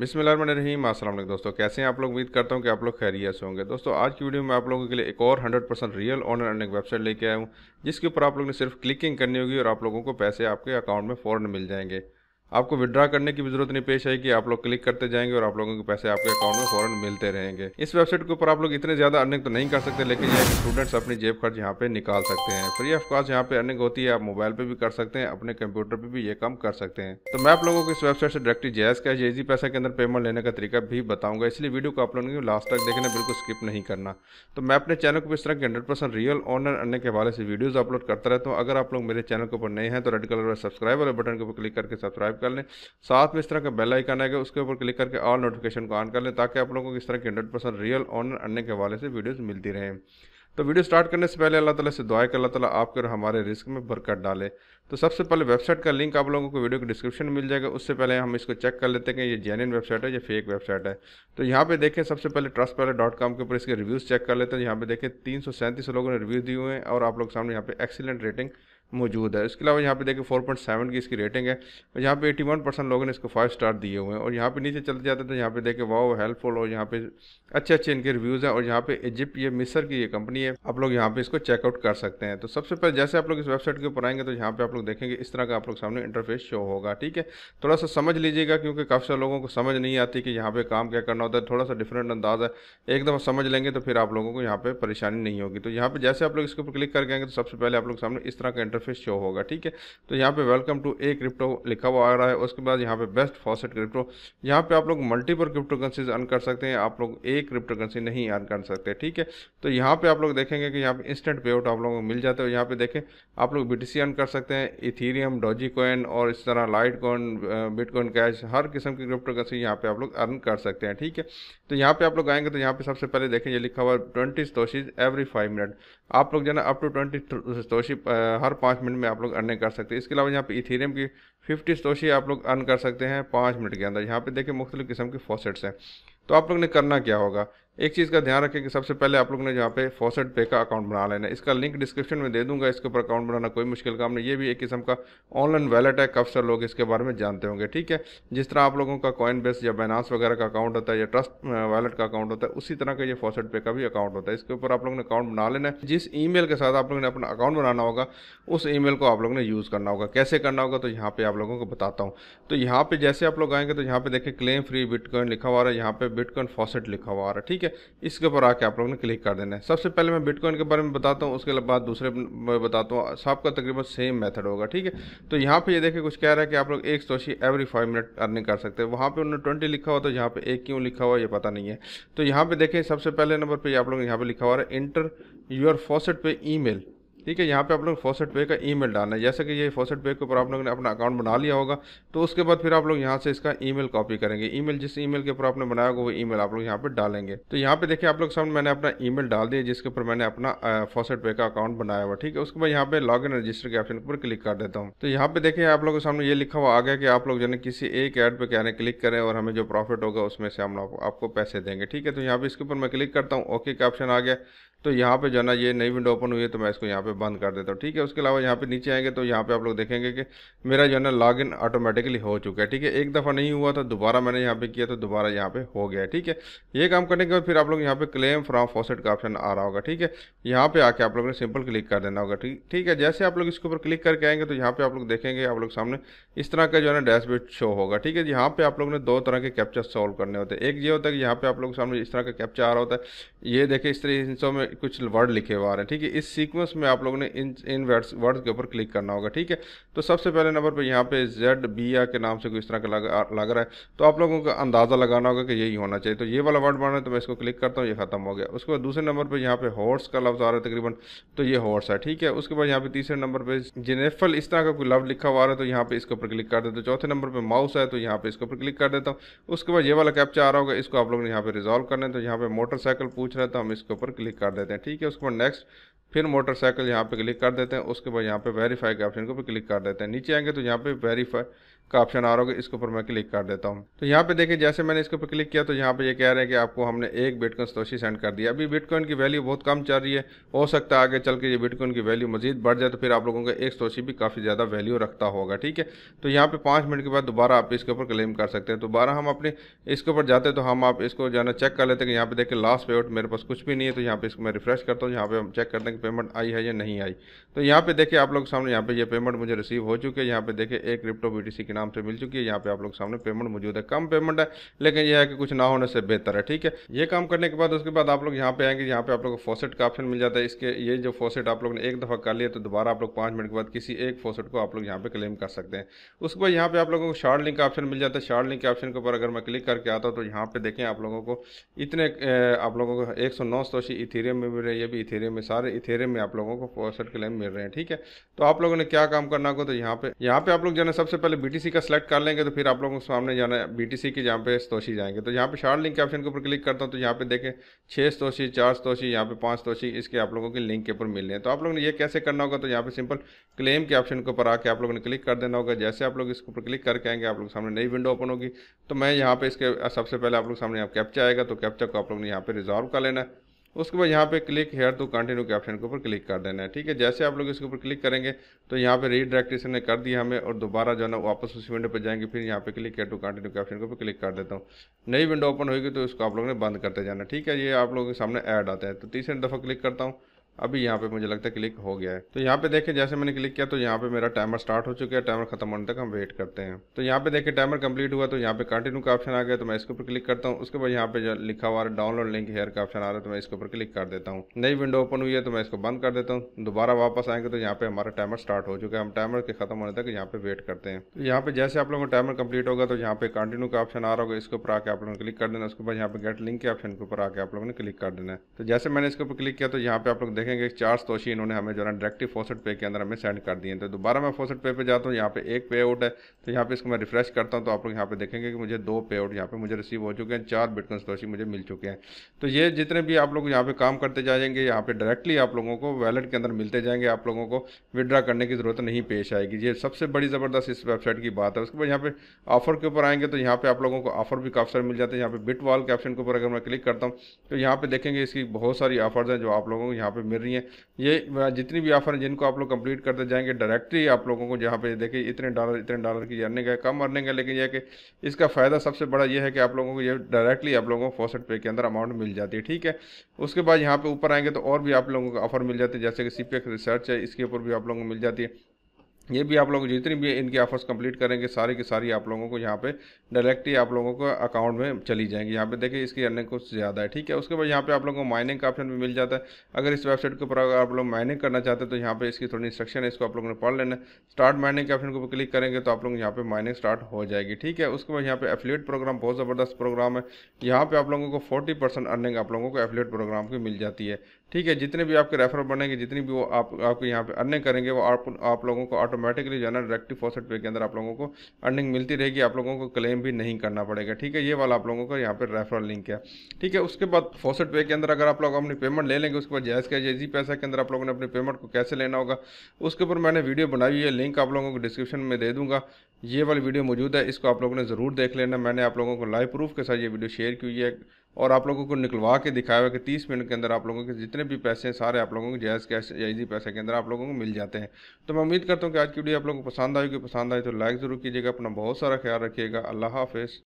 बिसमीम अस्सलाम वालेकुम दोस्तों कैसे हैं आप लोग उम्मीद करता हूं कि आप लोग खैरियत से होंगे दोस्तों आज की वीडियो में आप लोगों के लिए एक और 100 percent real honour earning website लेके आया हूं जिसके ऊपर आप लोग ने सिर्फ क्लिकिंग करनी होगी और आप लोगों को पैसे आपके अकाउंट में फ़ौरन मिल जाएंगे आपको विद्रा करने की भी जरूरत नहीं पेश आएगी आप लोग क्लिक करते जाएंगे और आप लोगों के पैसे आपके अकाउंट में फौरन मिलते रहेंगे इस वेबसाइट के ऊपर आप लोग इतने ज्यादा अर्निंग तो नहीं कर सकते लेकिन यह स्टूडेंट्स अपनी जेब खर्च यहाँ पे निकाल सकते हैं फ्री ऑफ कॉस्ट यहाँ पे अर्निंग होती है आप मोबाइल पे भी कर सकते हैं अपने कंप्यूटर पे भी ये काम कर सकते हैं तो मैं आप लोगों को इस वेबसाइट से डायरेक्टली जैस कैश इजी पैसा के अंदर पेमेंट लेने का तरीका भी बताऊंगा इसलिए वीडियो को आप लोगों को लास्ट तक देखना बिल्कुल स्किप नहीं करना तो मैं अपने चैनल को इस तरह के हंड्रेड रियल ऑनर अर्निंग के हवाले से वीडियोज अपलोड करता रहता हूँ अगर आप लोग मेरे चैनल के ऊपर नहीं है तो रेड कलर सब्सक्राइब वाले बटन के ऊपर क्लिक करके सब्सक्राइब सब्सक्राइब कर लें साथ में इस तरह का बेल आइकन आएगा उसके ऊपर क्लिक करके ऑल नोटिफिकेशन को ऑन कर लें ताकि आप लोगों को इस तरह की hundred percent real honour earning के हवाले से वीडियोज़ मिलती रहें तो वीडियो स्टार्ट करने से पहले अल्लाह ताला से दुआ कर अल्लाह ताला आपके और हमारे रिस्क में बरकत डाले तो सबसे पहले वेबसाइट का लिंक आप लोगों को वीडियो के डिस्क्रिप्शन में मिल जाएगा उससे पहले हम इसको चेक कर लेते हैं कि ये जेन्यन वेबसाइट है या फेक वेबसाइट है तो यहाँ पे देखें सबसे पहले ट्रस्ट पैलेट डॉट कॉम के ऊपर इसके रिव्यूज़ चेक कर लेते हैं यहाँ पे देखें तीन लोगों ने रिव्यू दिए हुए हैं और आप लोग सामने यहाँ पे एक्सीलेंट रेटिंग मौजूद है इसके अलावा यहाँ पे देखिए 4.7 की इसकी रेटिंग है और यहाँ पे 81 परसेंट लोगों ने इसको फाइव स्टार दिए हुए हैं और यहाँ पे नीचे चलते जाते हैं तो यहाँ पे देखिए वाओ हेल्पफुल और यहाँ पे अच्छे अच्छे इनके रिव्यूज़ हैं और यहाँ पे इजिप्ट ये मिसर की ये कंपनी है आप लोग यहाँ पे इसको चेकआउट कर सकते हैं तो सबसे पहले जैसे आप लोग इस वेबसाइट के ऊपर आएंगे तो यहाँ पर आप लोग देखेंगे इस तरह का आप लोग सामने इंटरफेस शो होगा ठीक है थोड़ा सा समझ लीजिएगा क्योंकि काफ़ी सारे लोगों को समझ नहीं आती कि यहाँ पर काम क्या करना होता है थोड़ा सा डिफरेंट अंदाज है एकदम समझ लेंगे तो फिर आप लोगों को यहाँ पर परेशानी नहीं होगी तो यहाँ पर जैसे आप लोग इसके ऊपर क्लिक करके आएंगे तो सबसे पहले आप लोग सामने इस तरह का इंटरफेस शो होगा ठीक है तो यहाँ पे वेलकम टू ए क्रिप्टो लिखा हुआ आ रहा है उसके बाद यहाँ पे बेस्ट फॉसेट क्रिप्टो यहाँ पे आप लोग मल्टीपल क्रिप्टो करेंसीज अर्न कर सकते हैं आप लोग एक क्रिप्टो करेंसी नहीं अर्न कर सकते ठीक है तो यहाँ पे आप लोग देखेंगे कि यहाँ पे इंस्टेंट पे आउट आप लोगों को मिल जाता है यहाँ पे देखें आप लोग बी अर्न कर सकते हैं इथीरियम डॉजी कोइन और इस तरह लाइट कॉइन बिटकॉइन कैश हर किस्म की क्रिप्टो करेंसी यहाँ पे आप लोग अर्न कर सकते हैं ठीक है तो यहाँ पे आप लोग आएंगे तो यहाँ पे सबसे पहले देखें ये लिखा हुआ twenty satoshis every five minute आप लोग जो है अप टू ट्वेंटी स्टोशिप हर पाँच मिनट में आप लोग अर्निंग कर सकते हैं इसके अलावा यहाँ पे इथेरियम की फिफ्टी स्टोशी आप लोग अर्न कर सकते हैं पाँच मिनट के अंदर यहाँ पे देखिए मुख्तलिफ़ किस्म के फॉसेट्स हैं तो आप लोग ने करना क्या होगा एक चीज़ का ध्यान रखें कि सबसे पहले आप लोग ने जहाँ पे फॉसेट पे का अकाउंट बना लेना है इसका लिंक डिस्क्रिप्शन में दे दूंगा इसके ऊपर अकाउंट बनाना कोई मुश्किल काम नहीं ये भी एक किस्म का ऑनलाइन वैलेट है कब सारे लोग इसके बारे में जानते होंगे ठीक है जिस तरह आप लोगों का कॉइन बेस या बैनास वगैरह का अकाउंट होता है या ट्रस्ट वैलेट का अकाउंट होता है उसी तरह का ये फॉसेट पे का भी अकाउंट होता है इसके ऊपर आप लोग ने अकाउंट बना लेना है जिस ई के साथ आप लोगों ने अपना अकाउंट बनाना होगा उस ई को आप लोगों ने यूज़ करना होगा कैसे करना होगा तो यहाँ पर आप लोगों को बताता हूँ तो यहाँ पर जैसे आप लोग आएंगे तो यहाँ पर देखें क्लेम फ्री बिटकॉइन लिखा हुआ है यहाँ पर बिटकॉइन फॉसेट लिखा हुआ है ठीक है है इसके ऊपर आके आप लोगों ने क्लिक कर देना है सबसे पहले मैं बिटकॉइन के बारे में बताता हूँ उसके बाद दूसरे बताता हूँ सबका तकरीबन सेम मेथड होगा ठीक है तो यहाँ पे ये देखिए कुछ कह रहा है कि आप लोग एक satoshi every five minute earning कर सकते हैं वहाँ पर उन्होंने ट्वेंटी लिखा हुआ तो यहाँ पर एक क्यों लिखा हुआ ये पता नहीं है तो यहाँ पर देखें सबसे पहले नंबर पर आप लोग यहाँ पर लिखा हुआ है इंटर योर फॉसेट पे ई ठीक है यहाँ पे आप लोग फॉसेट पे का ईमेल डालना है जैसे कि ये फॉसेट पे के ऊपर आप लोगों ने अपना अकाउंट बना लिया होगा तो उसके बाद फिर आप लोग यहाँ से इसका ईमेल कॉपी करेंगे ईमेल जिस ईमेल के ऊपर आपने बनाया होगा वो ईमेल आप लोग यहाँ पे डालेंगे तो यहाँ पे देखिए आप लोग सामने मैंने अपना ईमेल डाल दिया जिसके ऊपर मैंने अपना फॉसेट पे का अकाउंट बनाया हुआ ठीक है उसके बाद यहाँ पे लॉग इन रजिस्टर के ऑप्शन ऊपर क्लिक कर देता हूँ तो यहाँ पे देखिए आप लोगों के सामने ये लिखा हुआ आ गया कि आप लोग जो किसी एक ऐड पर क्या क्लिक करें और हमें जो प्रॉफिट होगा उसमें से हम आपको पैसे देंगे ठीक है तो यहाँ पे इसके ऊपर मैं क्लिक करता हूँ ओके का ऑप्शन आ गया तो यहाँ पे जो है ना ये नई विंडो ओपन हुई है तो मैं इसको यहाँ पे बंद कर देता हूँ ठीक है उसके अलावा यहाँ पे नीचे आएंगे तो यहाँ पे आप लोग देखेंगे कि मेरा जो है ना लॉग इन ऑटोमेटिकली हो चुका है ठीक है एक दफ़ा नहीं हुआ था दोबारा मैंने यहाँ पे किया तो दोबारा यहाँ पे हो गया ठीक है ये काम करने के बाद फिर आप लोग यहाँ पे क्लेम फ्रॉम फॉसेट का ऑप्शन आ रहा होगा ठीक है यहाँ पे आके आप लोग ने सिंपल क्लिक कर देना होगा ठीक ठीक है जैसे आप लोग इसके ऊपर क्लिक करके आएंगे तो यहाँ पे आप लोग देखेंगे आप लोग सामने इस तरह का जो है ना डैशबोर्ड शो होगा ठीक है यहाँ पे आप लोग ने दो तरह के कैप्चा सॉल्व करने होते हैं एक ये होता है कि यहाँ पे आप लोग सामने इस तरह का कैप्चा आ रहा होता है ये देखें इस तरह हिंसों में कुछ वर्ड लिखे हुआ आ रहे हैं ठीक है इस सीक्वेंस में आप आप लोगों ने इन इन वर्ड्स वर्ड्स के ऊपर क्लिक करना होगा ठीक है तो सबसे पहले नंबर पर यहाँ पे जेड बी या के नाम से कोई इस तरह का लग, लग रहा है तो आप लोगों का अंदाज़ा लगाना होगा कि यही होना चाहिए तो ये वाला वर्ड बना है तो मैं इसको क्लिक करता हूँ ये ख़त्म हो गया उसके बाद दूसरे नंबर पर यहाँ पे हॉर्स का लफ्ज़ आ रहा है तकरीबन तो ये हॉर्स है ठीक है उसके बाद यहाँ पे तीसरे नंबर पर जिनेफल इस तरह का कोई लफ्ज़ लिखा हुआ है तो यहाँ पे इसके ऊपर क्लिक कर देता चौथे नंबर पर माउस है तो यहाँ पे इसके ऊपर क्लिक कर देता हूँ उसके बाद ये वाला कैप्चा आ रहा होगा इसको आप लोगों ने यहाँ पे रिजॉल्व करना है तो यहाँ पे मोटरसाइकिल पूछ रहे तो हम इसके ऊपर क्लिक कर देते हैं ठीक है उसके बाद नेक्स्ट फिर मोटरसाइकिल यहाँ पे क्लिक कर देते हैं उसके बाद यहाँ पे वेरीफाई के ऑप्शन के ऊपर क्लिक कर देते हैं नीचे आएंगे तो यहाँ पे वेरीफाई का ऑप्शन आ रहा होगा इसके ऊपर मैं क्लिक कर देता हूँ तो यहाँ पे देखिए जैसे मैंने इसके ऊपर क्लिक किया तो यहाँ पे ये कह रहे हैं कि आपको हमने एक बिटकॉइन सतोशी सेंड कर दिया अभी बिटकॉइन की वैल्यू बहुत कम चल रही है हो सकता है आगे चल के ये बिटकॉइन की वैल्यू मजीद बढ़ जाए तो फिर आप लोगों का एक सतोशी भी काफ़ी ज़्यादा वैल्यू रखता होगा ठीक है तो यहाँ पर पाँच मिनट के बाद दोबारा आप इसके ऊपर क्लेम कर सकते हैं दोबारा हम अपने इसके ऊपर जाते तो हम आप इसको जाना चेक कर लेते हैं कि यहाँ पे देखिए लास्ट पेमेंट मेरे पास कुछ भी नहीं है तो यहाँ पर इसको मैं रिफ्रेश करता हूँ यहाँ पर हम चेक करते हैं कि पेमेंट आई है या नहीं आई तो यहाँ पे देखिए आप लोग सामने यहाँ पे ये पेमेंट मुझे रिसीव हो चुके हैं यहाँ पे देखिए एक क्रिप्टो बीटीसी के नाम से मिल चुकी है यहाँ पे आप लोग सामने पेमेंट मौजूद है कम पेमेंट है लेकिन यह है कि कुछ ना होने से बेहतर है ठीक है ये काम करने के बाद उसके बाद आप लोग यहाँ पे आएंगे यहाँ पे आप लोग को फोसेट का ऑप्शन मिल जाता है इसके ये जो फोसेट आप लोग ने एक दफ़ा कर लिया तो दोबारा आप लोग पाँच मिनट के बाद किसी एक फोसेट को आप लोग यहाँ पे क्लेम कर सकते हैं उसके बाद यहाँ पे आप लोगों को शार्ट लिंक ऑप्शन मिल जाता है शार्ट लिंक ऑप्शन के ऊपर अगर मैं क्लिक करके आता हूँ तो यहाँ पे देखें आप लोगों को इतने आप लोगों को एक सौ नौ इथेरियम में मिल रहे ये भी इथेरियम में सारे इथेरियम में आप लोगों को आपको क्लेम मिल रहे हैं ठीक है तो आप लोगों ने क्या काम करना होगा तो यहाँ पे यहाँ पे आप लोग जाना सबसे पहले बीटीसी का सिलेक्ट कर लेंगे तो फिर आप लोगों के सामने जाना है बीटीसी के जहाँ पे स्तोशी जाएंगे तो यहाँ पे शार्ट लिंक के ऑप्शन के ऊपर क्लिक करता हूँ तो यहाँ पे देखें छः स्तोशी चार स्तोषी यहाँ पे पाँच स्तोशी इसके आप लोगों के लिंक के ऊपर मिल रहे हैं तो आप लोगों ने ये कैसे करना होगा तो यहाँ पे सिंपल क्लेम के ऑप्शन के ऊपर आके आप लोगों ने क्लिक कर देना होगा जैसे आप लोग इसके ऊपर क्लिक करके आएंगे आप लोग सामने नई विंडो ओपन होगी तो मैं यहाँ पे इसके सबसे पहले आप लोग सामने यहाँ कैप्चा आएगा तो कैप्चा को आप लोगों ने यहाँ पे रिजॉल्व कर लेना उसके बाद यहाँ पे क्लिक हेयर टू कंटिन्यू के ऑप्शन के ऊपर क्लिक कर देना है ठीक है जैसे आप लोग इसके ऊपर क्लिक करेंगे तो यहाँ पे रीडायरेक्टेशन इसने कर दिया हमें और दोबारा जो है ना वापस उसी विंडो पे जाएंगे फिर यहाँ पे क्लिक हेयर टू कंटिन्यू के ऑप्शन के ऊपर क्लिक कर देता हूँ नई विंडो ओपन होगी तो इसको आप लोगों ने बंद करते जाना ठीक है ये आप लोगों के सामने ऐड आता है तो तीसरे दफ़ा क्लिक करता हूँ अभी यहाँ पे मुझे लगता है क्लिक हो गया है तो यहाँ पे देखें जैसे मैंने क्लिक किया तो यहाँ पे मेरा टाइमर स्टार्ट हो चुका है टाइमर खत्म होने तक हम वेट करते हैं तो यहाँ पे देखें टाइमर कंप्लीट हुआ तो यहाँ पे कंटिन्यू का ऑप्शन आ गया तो मैं इसके ऊपर क्लिक करता हूँ उसके बाद यहाँ पे लिखा हुआ है डाउनलोड लिंक हेयर का ऑप्शन आ रहा है तो मैं इसके ऊपर क्लिक कर देता हूँ नई विंडो ओपन हुई है तो मैं इसको बंद कर देता हूँ दोबारा वापस आएंगे तो यहाँ पे हमारा टाइमर स्टार्ट हो चुका है हम टाइमर के खत्म होने तक यहाँ पे वेट करते हैं तो यहाँ पे जैसे आप लोगों का टाइमर कंप्लीट होगा तो यहाँ पे कंटिन्यू का ऑप्शन आ रहा होगा इसके ऊपर आके आप लोगों ने क्लिक कर देना उसके बाद यहाँ पे गेट लिंक के ऑप्शन के ऊपर आके आप लोगों ने क्लिक कर देना है तो जैसे मैंने इसके ऊपर क्लिक किया तो यहाँ पे आप लोग देखें देखेंगे चार तोशी इन्होंने हमें जो है ना डायरेक्टिव फोसेट पे के अंदर हमें सेंड कर दिए तो दोबारा मैं फोसेट पे पे जाता हूँ यहाँ पे एक पे आउट है तो यहाँ पे इसको मैं रिफ्रेश करता हूँ तो आप लोग यहाँ पे देखेंगे कि मुझे दो पे आउट यहाँ पे मुझे रिसीव हो चुके हैं चार बिटकॉइन तोशी मुझे मिल चुके हैं तो ये जितने भी आप लोग यहाँ पे काम करते जाएंगे यहाँ पे डायरेक्टली आप लोगों को वैलेट के अंदर मिलते जाएंगे आप लोगों को विदड्रा करने की ज़रूरत नहीं पेश आएगी ये सबसे बड़ी ज़बरदस्त इस वेबसाइट की बात है उसके बाद यहाँ पे ऑफर के ऊपर आएंगे तो यहाँ पे आप लोगों को ऑफर भी काफ़ी सारे मिल जाते हैं यहाँ पे बिट वॉल के ऑप्शन के ऊपर अगर मैं क्लिक करता हूँ तो यहाँ पे देखेंगे इसकी बहुत सारी ऑफर्स हैं जो आप लोगों को यहाँ पे मिल रही हैं ये जितनी भी ऑफर हैं जिनको आप लोग कंप्लीट करते जाएंगे डायरेक्टली आप लोगों को जहाँ पे देखिए इतने डॉलर इतने डॉलर की अर्निंग है कम अर्निंग है लेकिन यह कि इसका फ़ायदा सबसे बड़ा यह है कि आप लोगों को ये डायरेक्टली आप लोगों को फोसेट पे के अंदर अमाउंट मिल जाती है ठीक है उसके बाद यहाँ पर ऊपर आएंगे तो और भी आप लोगों को ऑफर मिल जाती है जैसे कि सी रिसर्च है इसके ऊपर भी आप लोगों को मिल जाती है ये भी आप लोग जितनी भी इनकी ऑफर्स कंप्लीट करेंगे सारी की सारी आप लोगों को यहाँ पे डायरेक्टली आप लोगों को अकाउंट में चली जाएंगी यहाँ पे देखिए इसकी अर्निंग कुछ ज़्यादा है ठीक है उसके बाद यहाँ पे आप लोगों को माइनिंग का ऑप्शन भी मिल जाता है अगर इस वेबसाइट के ऊपर आप लोग माइनिंग करना चाहते हैं तो यहाँ पर इसकी थोड़ी इंस्ट्रक्शन है इसको आप लोगों ने पढ़ लेना स्टार्ट माइनिंग के ऑप्शन के ऊपर क्लिक करेंगे तो आप लोग यहाँ पर माइनिंग स्टार्ट हो जाएगी ठीक है उसके बाद यहाँ पे एफिलेट प्रोग्राम बहुत ज़बरदस्त प्रोग्राम है यहाँ पर आप लोगों को फोर्टी अर्निंग आप लोगों को एफिलेट प्रोग्राम की मिल जाती है ठीक है जितने भी आपके रेफर बनेंगे जितनी भी वो आप आपके यहाँ पे अर्निंग करेंगे वो आप आप लोगों को ऑटोमेटिकली जो है ना डायरेक्टिव फॉसेट पे के अंदर आप लोगों को अर्निंग मिलती रहेगी आप लोगों को क्लेम भी नहीं करना पड़ेगा ठीक है ये वाला आप लोगों का यहाँ पे रेफरल लिंक है ठीक है उसके बाद फॉसेट पे के अंदर अगर आप लोग अपनी पेमेंट ले लेंगे उसके बाद जैस का जैजी पैसा के अंदर आप लोगों ने अपनी पेमेंट को कैसे लेना होगा उसके ऊपर मैंने वीडियो बनाई हुई है लिंक आप लोगों को डिस्क्रिप्शन में दे दूँगा ये वाली वीडियो मौजूद है इसको आप लोगों ने ज़रूर देख लेना मैंने आप लोगों को लाइव प्रूफ के साथ ये वीडियो शेयर की हुई है और आप लोगों को निकलवा के दिखाया हुआ है कि तीस मिनट के अंदर आप लोगों के जितने भी पैसे हैं सारे आप लोगों को जायज़ कैश या इजी पैसे के अंदर आप लोगों को मिल जाते हैं तो मैं उम्मीद करता हूँ कि आज की वीडियो आप लोगों को पसंद आएगी पसंद आई तो लाइक ज़रूर कीजिएगा अपना बहुत सारा ख्याल रखिएगा अल्लाह हाफ़